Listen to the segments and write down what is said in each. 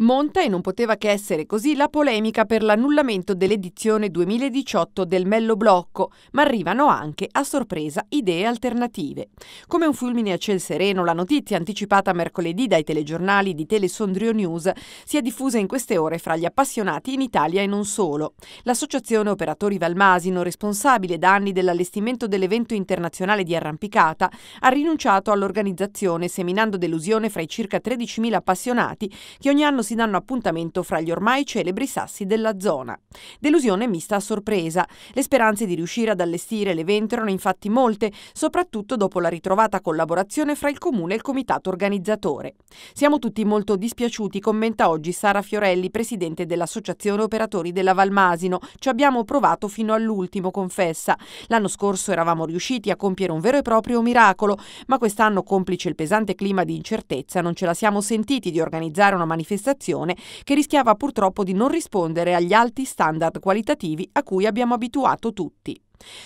Monta e non poteva che essere così la polemica per l'annullamento dell'edizione 2018 del Mello Blocco, ma arrivano anche a sorpresa idee alternative. Come un fulmine a ciel sereno, la notizia anticipata mercoledì dai telegiornali di Telesondrio News si è diffusa in queste ore fra gli appassionati in Italia e non solo. L'associazione Operatori Valmasino, responsabile da anni dell'allestimento dell'evento internazionale di arrampicata, ha rinunciato all'organizzazione seminando delusione fra i circa 13.000 appassionati che ogni anno si danno appuntamento fra gli ormai celebri sassi della zona. Delusione mista a sorpresa. Le speranze di riuscire ad allestire l'evento erano infatti molte, soprattutto dopo la ritrovata collaborazione fra il comune e il comitato organizzatore. Siamo tutti molto dispiaciuti, commenta oggi Sara Fiorelli, presidente dell'Associazione Operatori della Valmasino. Ci abbiamo provato fino all'ultimo, confessa. L'anno scorso eravamo riusciti a compiere un vero e proprio miracolo, ma quest'anno, complice il pesante clima di incertezza, non ce la siamo sentiti di organizzare una manifestazione amministrazione che rischiava purtroppo di non rispondere agli alti standard qualitativi a cui abbiamo abituato tutti.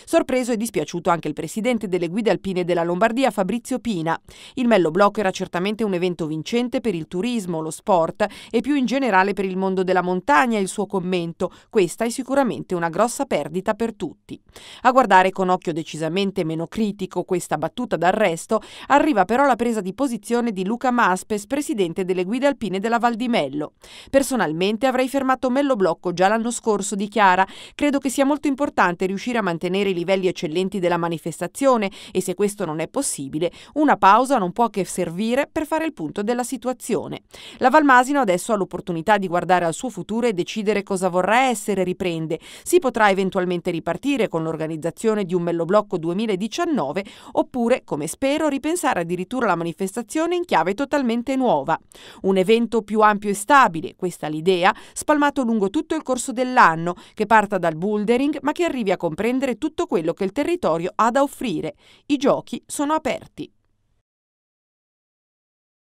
Sorpreso e dispiaciuto anche il presidente delle guide alpine della Lombardia Fabrizio Pina. Il Mello Blocco era certamente un evento vincente per il turismo, lo sport e più in generale per il mondo della montagna, il suo commento. Questa è sicuramente una grossa perdita per tutti. A guardare con occhio decisamente meno critico questa battuta d'arresto, arriva però la presa di posizione di Luca Maspes, presidente delle guide alpine della Val di Mello. Personalmente avrei fermato Mello Blocco già l'anno scorso, dichiara. Credo che sia molto importante riuscire a mantenere mantenere i livelli eccellenti della manifestazione e se questo non è possibile, una pausa non può che servire per fare il punto della situazione. La Valmasino adesso ha l'opportunità di guardare al suo futuro e decidere cosa vorrà essere, riprende. Si potrà eventualmente ripartire con l'organizzazione di un blocco 2019 oppure, come spero, ripensare addirittura la manifestazione in chiave totalmente nuova. Un evento più ampio e stabile, questa l'idea, spalmato lungo tutto il corso dell'anno, che parta dal bouldering ma che arrivi a comprendere tutto quello che il territorio ha da offrire. I giochi sono aperti.